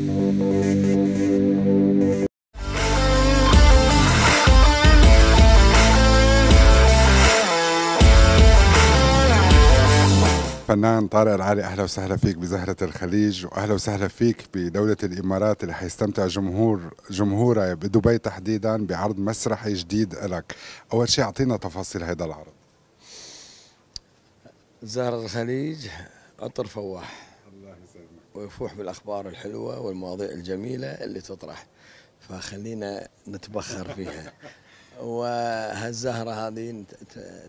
فنان طارق العالي اهلا وسهلا فيك بزهره الخليج واهلا وسهلا فيك بدوله الامارات اللي حيستمتع جمهور جمهورها بدبي تحديدا بعرض مسرحي جديد لك اول شيء اعطينا تفاصيل هذا العرض زهره الخليج عطر فواح ويفوح بالاخبار الحلوه والمواضيع الجميله اللي تطرح فخلينا نتبخر فيها وهالزهره هذه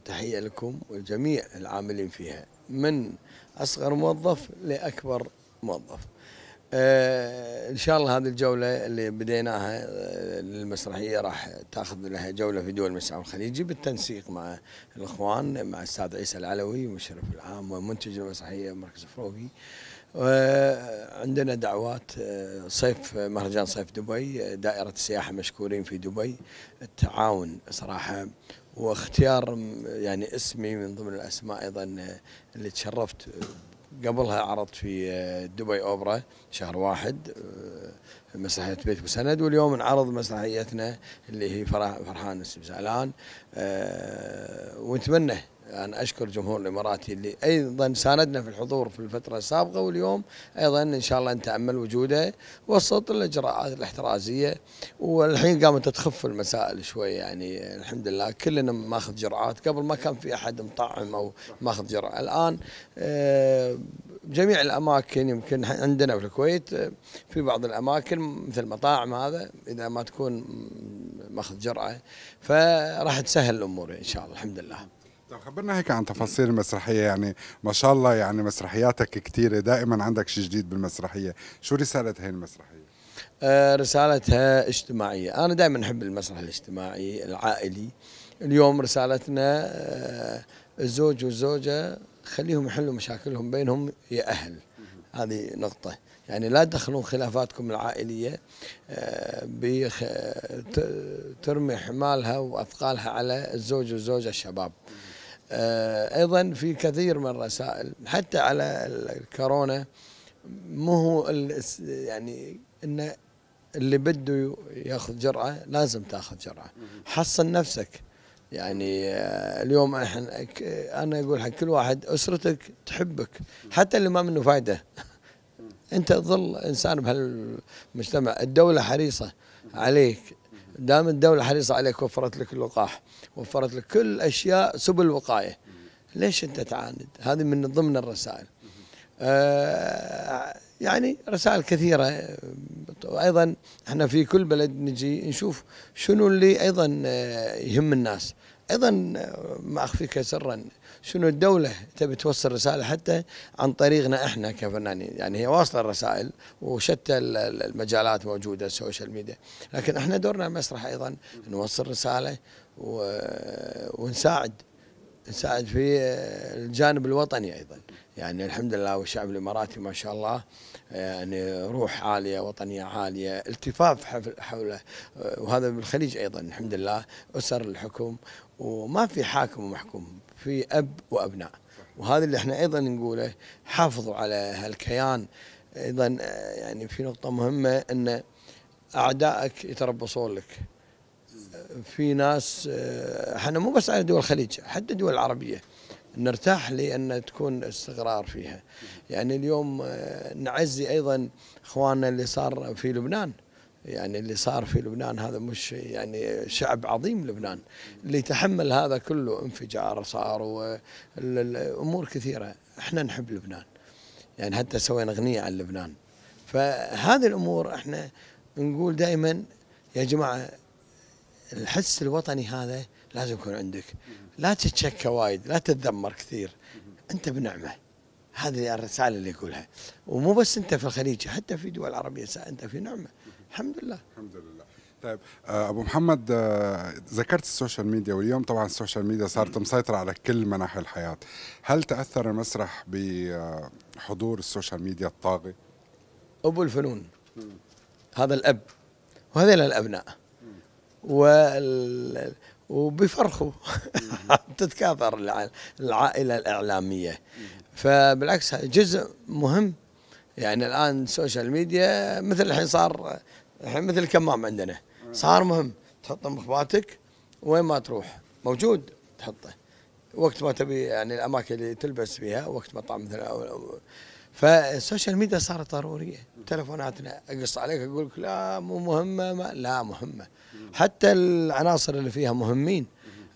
تحيه لكم ولجميع العاملين فيها من اصغر موظف لاكبر موظف آه، ان شاء الله هذه الجوله اللي بديناها آه، للمسرحيه راح تاخذ لها جوله في دول المسرح الخليجي بالتنسيق مع الاخوان مع الاستاذ عيسى العلوي المشرف العام ومنتج المسرحيه مركز فروفي آه، عندنا دعوات صيف مهرجان صيف دبي دائرة السياحة مشكورين في دبي التعاون صراحة واختيار يعني اسمي من ضمن الأسماء أيضا اللي تشرفت قبلها عرضت في آه، دبي اوبرا شهر واحد آه، مسرحية بيت مسند واليوم نعرض مسرحيتنا اللي هي فرحان السبسالان آه، ونتمنى أنا أشكر جمهور الإماراتي اللي أيضا ساندنا في الحضور في الفترة السابقة واليوم أيضا إن شاء الله نتأمل وجوده وسط الإجراءات الاحترازية والحين قامت تخف المسائل شوي يعني الحمد لله كلنا ماخذ جرعات قبل ما كان في أحد مطعم أو ماخذ جرعة الآن آه، جميع الأماكن يمكن عندنا في الكويت في بعض الأماكن مثل المطاعم هذا إذا ما تكون ماخذ جرعة فراح تسهل الأمور إن شاء الله الحمد لله خبرنا هيك عن تفاصيل المسرحية يعني ما شاء الله يعني مسرحياتك كثيرة دائما عندك شيء جديد بالمسرحية شو رسالة هاي المسرحية؟ آه رسالتها اجتماعية أنا دائما أحب المسرح الاجتماعي العائلي اليوم رسالتنا آه الزوج والزوجة خليهم يحلوا مشاكلهم بينهم يا أهل هذه نقطة يعني لا تدخلون خلافاتكم العائلية آه، بخ... ترمي حمالها وأثقالها على الزوج والزوجة الشباب آه، ايضا في كثير من الرسائل حتى على الكورونا مو هو يعني ان اللي بده ياخذ جرعه لازم تاخذ جرعه حصن نفسك يعني آه، اليوم احنا انا اقول حق كل واحد اسرتك تحبك حتى اللي ما منه فائده انت ظل انسان بهالمجتمع الدوله حريصه عليك دام الدوله حريصه عليك وفرت لك اللقاح وفرت لك كل اشياء سبل الوقايه ليش انت تعاند هذه من ضمن الرسائل آه، يعني رسائل كثيره ايضا احنا في كل بلد نجي نشوف شنو اللي ايضا آه، يهم الناس ايضا ما اخفيك سرا شنو الدوله تبي توصل رساله حتى عن طريقنا احنا كفنانين يعني هي واصله الرسائل وشتى المجالات موجوده السوشيال ميديا لكن احنا دورنا المسرح ايضا نوصل رساله ونساعد نساعد في الجانب الوطني ايضا يعني الحمد لله والشعب الاماراتي ما شاء الله يعني روح عاليه وطنيه عاليه التفاف حوله وهذا بالخليج ايضا الحمد لله اسر الحكم وما في حاكم ومحكوم في اب وابناء وهذا اللي احنا ايضا نقوله حافظوا على هالكيان ايضا يعني في نقطه مهمه ان اعدائك يتربصون لك في ناس آه، احنا مو بس على دول الخليج حتى الدول العربيه نرتاح لان تكون استقرار فيها يعني اليوم آه، نعزي ايضا اخواننا اللي صار في لبنان يعني اللي صار في لبنان هذا مش يعني شعب عظيم لبنان اللي تحمل هذا كله انفجار صار والامور كثيره احنا نحب لبنان يعني حتى سوينا اغنيه عن لبنان فهذه الامور احنا نقول دائما يا جماعه الحس الوطني هذا لازم يكون عندك لا تتشكى وايد لا تتذمر كثير انت بنعمه هذه الرساله اللي يقولها ومو بس انت في الخليج حتى في دول عربيه انت في نعمه الحمد لله الحمد لله طيب آه، ابو محمد آه، ذكرت السوشيال ميديا واليوم طبعا السوشيال ميديا صارت مسيطره على كل مناحي الحياه هل تاثر المسرح بحضور آه، السوشيال ميديا الطاغي ابو الفنون هذا الاب وهذا الابناء وال... وبيفرخوا تتكاثر العائله الاعلاميه فبالعكس جزء مهم يعني الان السوشيال ميديا مثل الحين صار الحين مثل الكمام عندنا آه. صار مهم تحطه مخباتك وين ما تروح موجود تحطه وقت ما تبي يعني الاماكن اللي تلبس فيها وقت ما طعم مثلا فالسوشيال ميديا صارت ضروريه تلفوناتنا اقص عليك اقول لك لا مو مهمه ما لا مهمه حتى العناصر اللي فيها مهمين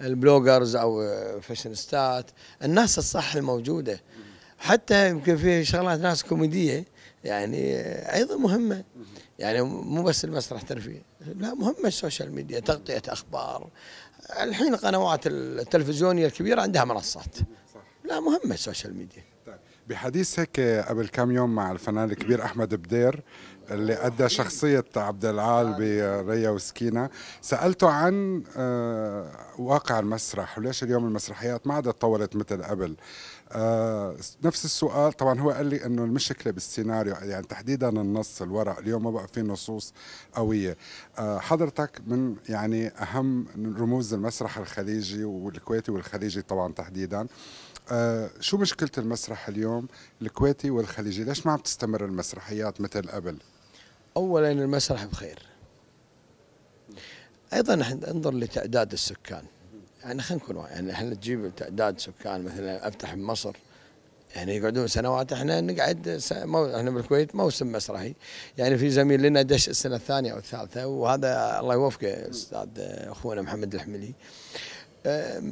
البلوجرز او فاشنستات الناس الصح الموجوده حتى يمكن في شغلات ناس كوميديه يعني ايضا مهمه يعني مو بس المسرح ترفيه لا مهمه السوشيال ميديا تغطيه اخبار الحين القنوات التلفزيونيه الكبيره عندها منصات لا مهمه السوشيال ميديا بحديث هيك قبل كم يوم مع الفنان الكبير احمد بدير اللي ادى شخصيه عبد العال بريا وسكينه سالته عن آه، واقع المسرح وليش اليوم المسرحيات ما عادت طولت مثل قبل آه، نفس السؤال طبعا هو قال لي انه المشكله بالسيناريو يعني تحديدا النص الورق اليوم ما بقى في نصوص قويه آه، حضرتك من يعني اهم رموز المسرح الخليجي والكويتي والخليجي طبعا تحديدا آه شو مشكلة المسرح اليوم الكويتي والخليجي ليش ما عم تستمر المسرحيات مثل قبل أولا المسرح بخير أيضا ننظر لتعداد السكان يعني خلينا نكون يعني احنا تجيب تعداد سكان مثلا افتح بمصر يعني يقعدون سنوات احنا نقعد مو... احنا بالكويت موسم مسرحي يعني في زميل لنا دش السنه الثانيه او الثالثه وهذا الله يوفقه الاستاذ اخونا محمد الحملي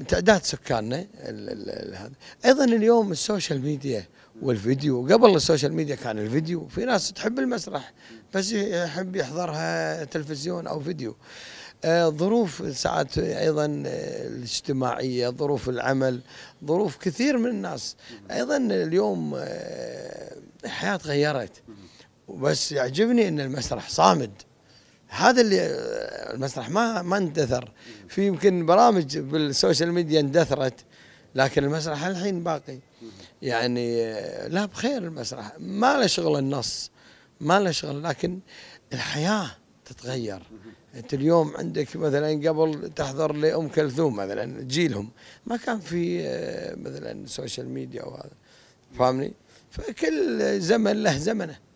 تعداد سكاننا هذا ايضا اليوم السوشيال ميديا والفيديو قبل السوشيال ميديا كان الفيديو في ناس تحب المسرح بس يحب يحضرها تلفزيون او فيديو آه، ظروف ساعات ايضا الاجتماعيه ظروف العمل ظروف كثير من الناس ايضا اليوم آه، الحياه تغيرت بس يعجبني ان المسرح صامد هذا اللي المسرح ما ما اندثر في يمكن برامج بالسوشيال ميديا اندثرت لكن المسرح الحين باقي يعني لا بخير المسرح ما له شغل النص ما له شغل لكن الحياه تتغير انت اليوم عندك مثلا قبل تحضر لام كلثوم مثلا جيلهم ما كان في مثلا سوشيال ميديا وهذا فاهمني فكل زمن له زمنه